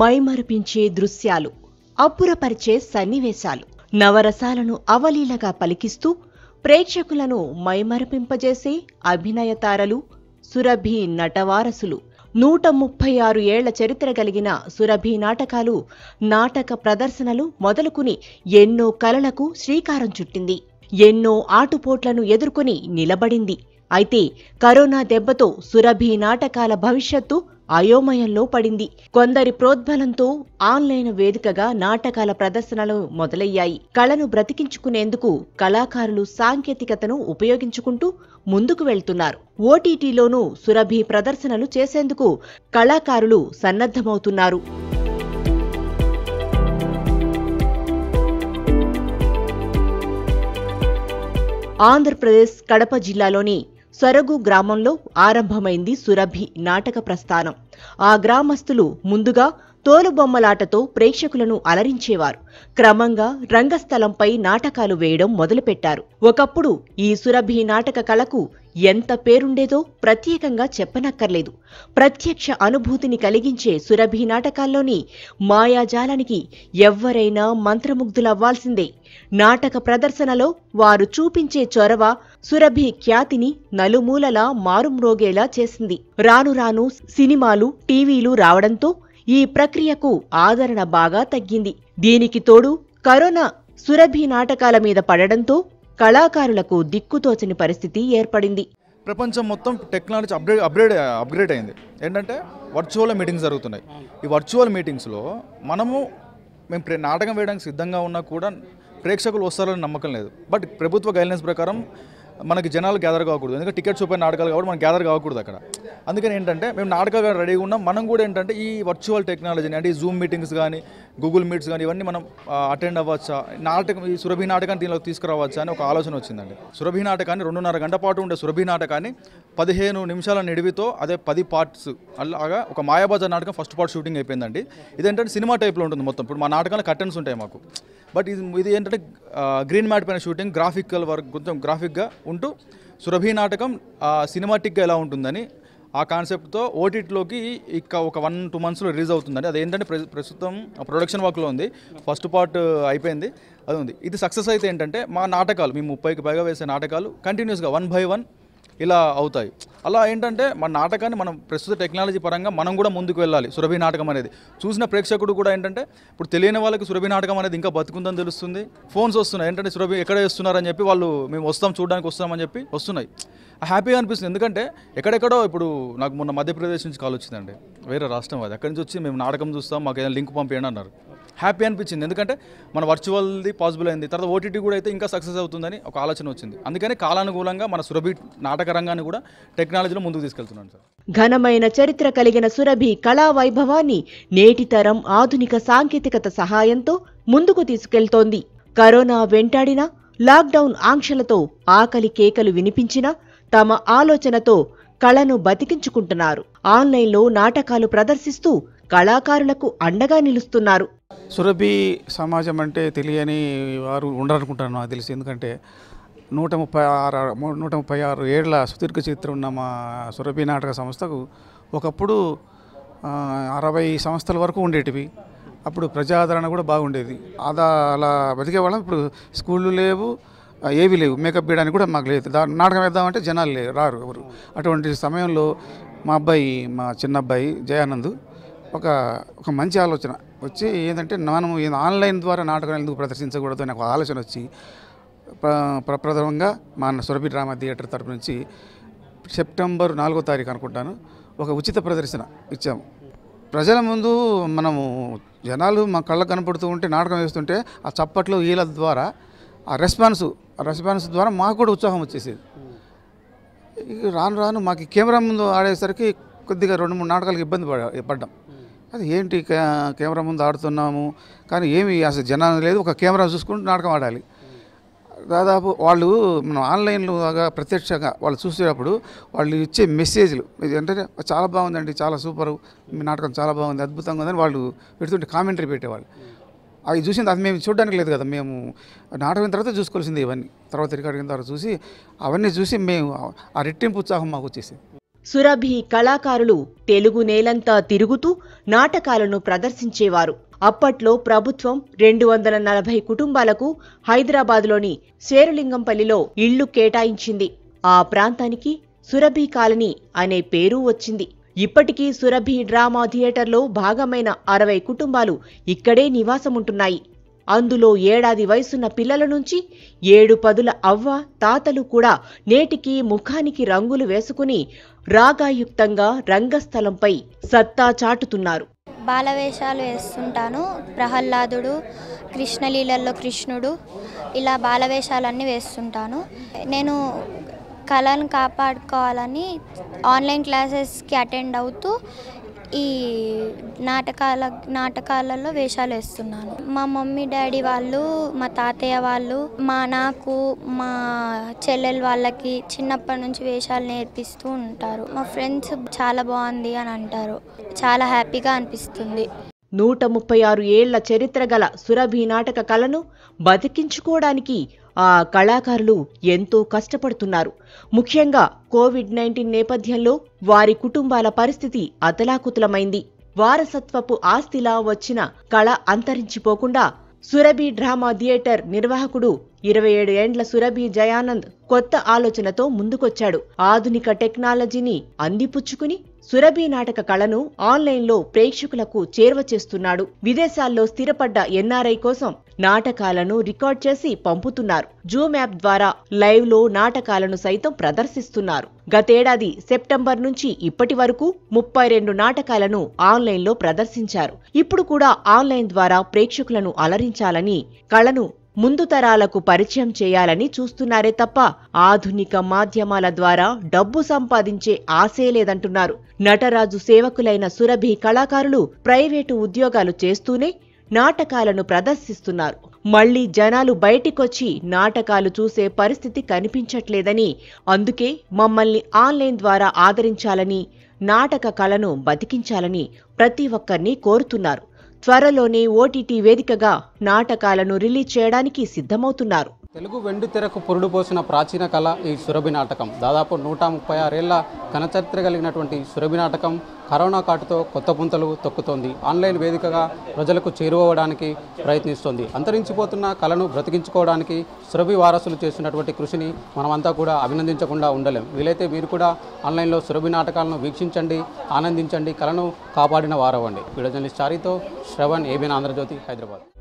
మైమరిపించే దృశ్యాలు అప్పురపరిచే సన్నివేశాలు నవరసాలను అవలీలగా పలికిస్తూ ప్రేక్షకులను మైమరపింపజేసే అభినయతారలు సురభి నటవారసులు నూట ముప్పై ఆరు ఏళ్ల చరిత్ర కలిగిన సురభి నాటకాలు నాటక ప్రదర్శనలు మొదలుకుని ఎన్నో కలలకు శ్రీకారం చుట్టింది ఎన్నో ఆటుపోట్లను ఎదుర్కొని నిలబడింది అయితే కరోనా దెబ్బతో సురభి నాటకాల భవిష్యత్తు అయోమయంలో పడింది కొందరి ప్రోద్బలంతో ఆన్లైన్ వేదికగా నాటకాల ప్రదర్శనలు మొదలయ్యాయి కళను బ్రతికించుకునేందుకు కళాకారులు సాంకేతికతను ఉపయోగించుకుంటూ ముందుకు వెళ్తున్నారు ఓటీటీలోనూ సురభి ప్రదర్శనలు చేసేందుకు కళాకారులు సన్నద్ధమవుతున్నారు ఆంధ్రప్రదేశ్ కడప జిల్లాలోని సొరగు గ్రామంలో ఆరంభమైంది సురభి నాటక ప్రస్థానం ఆ గ్రామస్తులు ముందుగా తోలుబొమ్మలాటతో ప్రేక్షకులను అలరించేవారు క్రమంగా రంగస్థలంపై నాటకాలు వేయడం మొదలుపెట్టారు ఒకప్పుడు ఈ సురభి నాటక కళకు ఎంత పేరుండేదో ప్రత్యేకంగా చెప్పనక్కర్లేదు ప్రత్యక్ష అనుభూతిని కలిగించే సురభి నాటకాల్లోని మాయాజాలానికి ఎవ్వరైనా మంత్రముగ్ధులవ్వాల్సిందే నాటక ప్రదర్శనలో వారు చూపించే చొరవ సురభి ఖ్యాతిని నలుమూలలా మారుమ్రోగేలా చేసింది రాను రాను సినిమాలు టీవీలు రావడంతో ఈ ప్రక్రియకు ఆదరణ బాగా తగ్గింది దీనికి తోడు కరోనా సురభి నాటకాల మీద పడడంతో కళాకారులకు దిక్కుతోచని పరిస్థితి ఏర్పడింది ప్రపంచం మొత్తం టెక్నాలజీ అప్గ్రేడ్ అప్గ్రేడ్ అప్గ్రేడ్ అయింది ఏంటంటే వర్చువల్ మీటింగ్స్ జరుగుతున్నాయి ఈ వర్చువల్ మీటింగ్స్లో మనము మేము నాటకం వేయడానికి సిద్ధంగా ఉన్నా కూడా ప్రేక్షకులు వస్తారని నమ్మకం లేదు బట్ ప్రభుత్వ గైడ్లైన్స్ ప్రకారం మనకి జనాలు గ్యాదర్ కాకూడదు ఎందుకంటే టికెట్స్ ఉపయోగ నాటకాలు కాబట్టి మనం గ్యాదర్ కాకూడదు అక్కడ అందుకని ఏంటంటే మేము నాటకాలు రెడీగా ఉన్నాం మనం కూడా ఏంటంటే ఈ వర్చువల్ టెక్నాలజీని అంటే ఈ జూమ్ మీటింగ్స్ కానీ గూగుల్ మీట్స్ కానీ ఇవన్నీ మనం అటెండ్ అవ్వచ్చా నాటకం ఈ సురభి నాటకాన్ని దీనిలో తీసుకురావచ్చా అని ఒక ఆలోచన వచ్చిందండి సురభి నాటకాన్ని రెండున్నర గంట పాటు ఉండే సురభి నాటకాన్ని పదిహేను నిమిషాల నిడివితో అదే పది పార్ట్స్ అలాగా ఒక మాయాబజార్ నాటకం ఫస్ట్ పార్ట్ షూటింగ్ అయిపోయిందండి ఇదేంటంటే సినిమా టైప్లో ఉంటుంది మొత్తం ఇప్పుడు మా నాటకాలు కర్టన్స్ ఉంటాయి మాకు బట్ ఇది ఇది ఏంటంటే గ్రీన్ మ్యాట్ పైన షూటింగ్ గ్రాఫికల్ వర్క్ కొంచెం గ్రాఫిక్గా ఉంటూ సురభి నాటకం సినిమాటిక్గా ఎలా ఉంటుందని ఆ కాన్సెప్ట్తో ఓటీటీలోకి ఇక ఒక వన్ టూ మంత్స్లో రిలీజ్ అవుతుందండి అది ఏంటంటే ప్రస్తుతం ప్రొడక్షన్ వర్క్లో ఉంది ఫస్ట్ పార్ట్ అయిపోయింది అది ఉంది ఇది సక్సెస్ అయితే ఏంటంటే మా నాటకాలు మేము ముప్పైకి పైగా వేసే నాటకాలు కంటిన్యూస్గా వన్ బై వన్ ఇలా అవుతాయి అలా ఏంటంటే మన నాటకాన్ని మనం ప్రస్తుత టెక్నాలజీ పరంగా మనం కూడా ముందుకు వెళ్ళాలి సురభి నాటకం అనేది చూసిన ప్రేక్షకుడు కూడా ఏంటంటే ఇప్పుడు తెలియని వాళ్ళకి సురభి నాటకం అనేది ఇంకా బతుకుందని తెలుస్తుంది ఫోన్స్ వస్తున్నాయి ఏంటంటే సురభి ఎక్కడ వేస్తున్నారని చెప్పి వాళ్ళు మేము వస్తాం చూడడానికి వస్తామని చెప్పి వస్తున్నాయి హ్యాపీగా అనిపిస్తుంది ఎందుకంటే ఎక్కడెక్కడో ఇప్పుడు నాకు మొన్న మధ్యప్రదేశ్ నుంచి కాల్ వచ్చిందండి వేరే రాష్ట్రం అది అక్కడి నుంచి వచ్చి మేము నాటకం చూస్తాం మాకు ఏదైనా లింక్ పంపేయండి అన్నారు హ్యాపీ అనిపించింది ఎందుకంటే మన వర్చువల్ది పాసిబుల్ అయింది తర్వాత ఓటీటీ కూడా అయితే ఇంకా సక్సెస్ అవుతుందని ఒక ఆలోచన వచ్చింది అందుకని కాలానుకూలంగా మన సురభి నాటక రంగాన్ని కూడా టెక్నాలజీలో ముందుకు తీసుకెళ్తున్నాను సార్ ఘనమైన చరిత్ర కలిగిన సురభి కళా వైభవాన్ని నేటి తరం ఆధునిక సాంకేతికత సహాయంతో ముందుకు తీసుకెళ్తోంది కరోనా వెంటాడినా లాక్డౌన్ ఆంక్షలతో ఆకలి కేకలు వినిపించినా తమ ఆలోచనతో కళను బతికించుకుంటున్నారు ఆన్లైన్లో నాటకాలు ప్రదర్శిస్తూ కళాకారులకు అండగా నిలుస్తున్నారు సురభి సమాజం అంటే తెలియని వారు ఉండరనుకుంటాను నాకు తెలిసి ఎందుకంటే నూట ముప్పై ఆరు నూట ముప్పై ఆరు ఏళ్ల సుదీర్ఘ చరిత్ర ఉన్న మా సురభి నాటక సంస్థకు ఒకప్పుడు అరవై సంస్థల వరకు ఉండేటివి అప్పుడు ప్రజాదరణ కూడా బాగుండేది అదా అలా వాళ్ళం ఇప్పుడు స్కూళ్ళు లేవు ఏవి లేవు మేకప్ వేయడానికి కూడా మాకు లేదు దా నాటకం వేద్దామంటే జనాలు లేరు రారు ఎవరు అటువంటి సమయంలో మా అబ్బాయి మా చిన్న అబ్బాయి జయానంద్ ఒక ఒక మంచి ఆలోచన వచ్చి ఏంటంటే మనం ఆన్లైన్ ద్వారా నాటకాలు ఎందుకు ప్రదర్శించకూడదు అనే ఒక ఆలోచన వచ్చి ప్రప్రథమంగా మా సురభి డ్రామా థియేటర్ తరపు నుంచి సెప్టెంబర్ నాలుగో తారీఖు అనుకుంటాను ఒక ఉచిత ప్రదర్శన ఇచ్చాము ప్రజల ముందు మనము జనాలు మా కళ్ళకు కనపడుతూ ఉంటే నాటకం వేస్తుంటే ఆ చప్పట్లు వీళ్ళ ద్వారా ఆ రెస్పాన్స్ ఆ రెస్పాన్స్ ద్వారా మాకు కూడా ఉత్సాహం వచ్చేసేది రాను రాను మాకు కెమెరా ముందు ఆడేసరికి కొద్దిగా రెండు మూడు నాటకాలకు ఇబ్బంది పడ్డాం అది ఏంటి కెమెరా ముందు ఆడుతున్నాము కానీ ఏమి అసలు జనాలు లేదు ఒక కెమెరా చూసుకుంటూ నాటకం ఆడాలి దాదాపు వాళ్ళు మనం ఆన్లైన్లో ప్రత్యక్షంగా వాళ్ళు చూసేటప్పుడు వాళ్ళు ఇచ్చే మెసేజ్లు అంటే చాలా బాగుందండి చాలా సూపర్ మీ నాటకం చాలా బాగుంది అద్భుతంగా ఉందని వాళ్ళు పెడుతుంటే కామెంటరీ పెట్టేవాళ్ళు అవి చూసింది అది మేము చూడడానికి లేదు కదా మేము నాటకం తర్వాత చూసుకోవాల్సింది ఇవన్నీ తర్వాత రికార్డింగ్ తర్వాత చూసి అవన్నీ చూసి మేము ఆ రెట్టింపు ఉత్సాహం మాకు వచ్చేసింది సురభి కళాకారులు తెలుగు నేలంతా తిరుగుతూ నాటకాలను ప్రదర్శించేవారు అప్పట్లో ప్రభుత్వం రెండు వందల నలభై కుటుంబాలకు హైదరాబాదులోని శేరులింగంపల్లిలో ఇళ్లు కేటాయించింది ఆ ప్రాంతానికి సురభి కాలనీ అనే పేరు వచ్చింది ఇప్పటికీ సురభి డ్రామా థియేటర్లో భాగమైన అరవై కుటుంబాలు ఇక్కడే నివాసముంటున్నాయి అందులో ఏడాది వయసున్న పిల్లల నుంచి ఏడు పదుల అవ్వ తాతలు కూడా నేటికి ముఖానికి రంగులు వేసుకుని రాగాయుక్తంగా రంగస్థలంపై సత్తా చాటుతున్నారు బాలవేషాలు వేస్తుంటాను ప్రహ్లాదుడు కృష్ణలీలల్లో కృష్ణుడు ఇలా బాలవేషాలన్నీ వేస్తుంటాను నేను కళను కాపాడుకోవాలని ఆన్లైన్ క్లాసెస్కి అటెండ్ అవుతూ ఈ నాటకాల నాటకాలలో వేషాలు వేస్తున్నాను మా మమ్మీ డాడీ వాళ్ళు మా తాతయ్య వాళ్ళు మా నాకు మా చెల్లెలు వాళ్ళకి చిన్నప్పటి నుంచి వేషాలు నేర్పిస్తూ ఉంటారు మా ఫ్రెండ్స్ చాలా బాగుంది అని అంటారు చాలా హ్యాపీగా అనిపిస్తుంది నూట ముప్పై ఆరు ఏళ్ల చరిత్ర గల సురభి నాటక కళను బతికించుకోవడానికి ఆ కళాకారులు ఎంతో కష్టపడుతున్నారు ముఖ్యంగా కోవిడ్ నైన్టీన్ నేపథ్యంలో వారి కుటుంబాల పరిస్థితి అతలాకుతలమైంది వారసత్వపు ఆస్తిలా వచ్చిన కళ అంతరించిపోకుండా సురభి డ్రామా థియేటర్ నిర్వాహకుడు ఇరవై ఏడు ఏండ్ల సురభి జయానంద్ కొత్త ఆలోచనతో ముందుకొచ్చాడు ఆధునిక టెక్నాలజీని అందిపుచ్చుకుని సురభి నాటక కళను ఆన్లైన్లో ప్రేక్షకులకు చేర్వ చేస్తున్నాడు విదేశాల్లో స్థిరపడ్డ ఎన్ఆర్ఐ కోసం నాటకాలను రికార్డ్ చేసి పంపుతున్నారు జూమ్ యాప్ ద్వారా లైవ్ లో నాటకాలను సైతం ప్రదర్శిస్తున్నారు గతేడాది సెప్టెంబర్ నుంచి ఇప్పటి వరకు ముప్పై రెండు నాటకాలను ఆన్లైన్లో ప్రదర్శించారు ఇప్పుడు కూడా ఆన్లైన్ ద్వారా ప్రేక్షకులను అలరించాలని కళను ముందు తరాలకు పరిచయం చేయాలని చూస్తున్నారే తప్ప ఆధునిక మాధ్యమాల ద్వారా డబ్బు సంపాదించే ఆశే లేదంటున్నారు నటరాజు సేవకులైన సురభి కళాకారులు ప్రైవేటు ఉద్యోగాలు చేస్తూనే నాటకాలను ప్రదర్శిస్తున్నారు మళ్లీ జనాలు బయటికొచ్చి నాటకాలు చూసే పరిస్థితి కనిపించట్లేదని అందుకే మమ్మల్ని ఆన్లైన్ ద్వారా ఆదరించాలని నాటక కళను బతికించాలని ప్రతి ఒక్కరిని కోరుతున్నారు త్వరలోనే ఓటీటీ వేదికగా నాటకాలను రిలీజ్ చేయడానికి సిద్ధమవుతున్నారు తెలుగు వెండి తెరకు పురుడు పోసిన ప్రాచీన కళ ఈ సురభి నాటకం దాదాపు నూట ముప్పై ఆరేళ్ల ఘనచరిత్ర కలిగినటువంటి సురభి నాటకం కరోనా కాటుతో కొత్త పుంతలు తొక్కుతోంది ఆన్లైన్ వేదికగా ప్రజలకు చేరువవడానికి ప్రయత్నిస్తోంది అంతరించిపోతున్న కళను బ్రతికించుకోవడానికి సురభి వారసులు చేస్తున్నటువంటి కృషిని మనమంతా కూడా అభినందించకుండా ఉండలేం వీలైతే మీరు కూడా ఆన్లైన్లో సురభి నాటకాలను వీక్షించండి ఆనందించండి కళను కాపాడిన వారవ్వండి వీడియో జర్నలిస్ట్ చారితో శ్రవణ్ ఏబిన్ ఆంధ్రజ్యోతి హైదరాబాద్